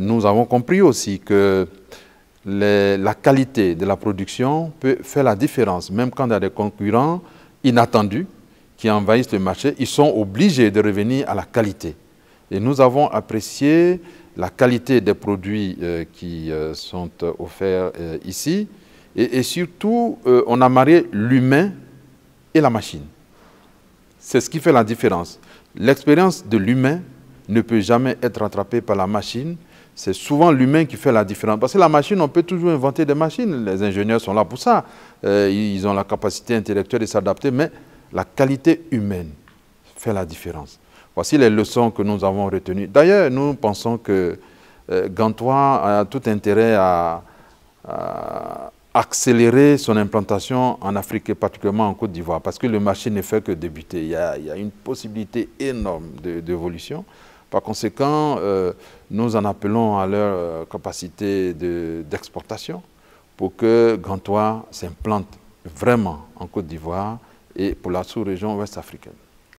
Nous avons compris aussi que la qualité de la production peut faire la différence. Même quand il y a des concurrents inattendus qui envahissent le marché, ils sont obligés de revenir à la qualité. Et nous avons apprécié la qualité des produits euh, qui euh, sont offerts euh, ici. Et, et surtout, on a marié l'humain et la machine. C'est ce qui fait la différence. L'expérience de l'humain ne peut jamais être rattrapée par la machine c'est souvent l'humain qui fait la différence. Parce que la machine, on peut toujours inventer des machines. Les ingénieurs sont là pour ça. Euh, ils ont la capacité intellectuelle de s'adapter, mais la qualité humaine fait la différence. Voici les leçons que nous avons retenues. D'ailleurs, nous pensons que euh, Gantois a tout intérêt à, accélérer son implantation en Afrique et particulièrement en Côte d'Ivoire, parce que le marché ne fait que débuter. Il il y a une possibilité énorme d'évolution. Par conséquent, euh, nous en appelons à leur euh, capacité d'exportation pour que Gantois s'implante vraiment en Côte d'Ivoire et pour la sous-région ouest africaine.